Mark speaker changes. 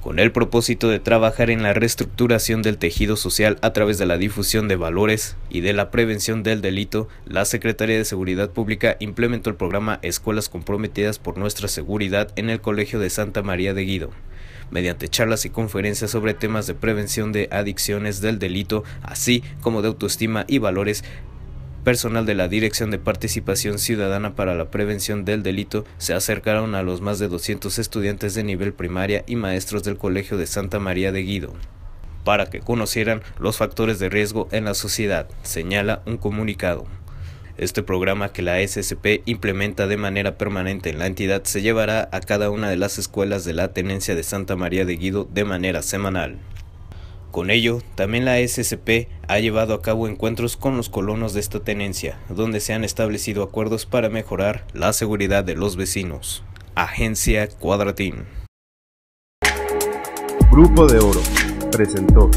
Speaker 1: con el propósito de trabajar en la reestructuración del tejido social a través de la difusión de valores y de la prevención del delito, la Secretaría de Seguridad Pública implementó el programa Escuelas Comprometidas por Nuestra Seguridad en el Colegio de Santa María de Guido, mediante charlas y conferencias sobre temas de prevención de adicciones del delito, así como de autoestima y valores personal de la Dirección de Participación Ciudadana para la Prevención del Delito se acercaron a los más de 200 estudiantes de nivel primaria y maestros del Colegio de Santa María de Guido para que conocieran los factores de riesgo en la sociedad, señala un comunicado. Este programa que la SSP implementa de manera permanente en la entidad se llevará a cada una de las escuelas de la Tenencia de Santa María de Guido de manera semanal. Con ello, también la SCP ha llevado a cabo encuentros con los colonos de esta tenencia, donde se han establecido acuerdos para mejorar la seguridad de los vecinos. Agencia Cuadratín.
Speaker 2: Grupo de Oro presentó